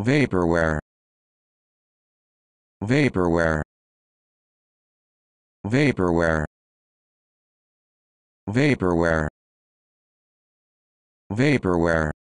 vaporware vaporware vaporware vaporware vaporware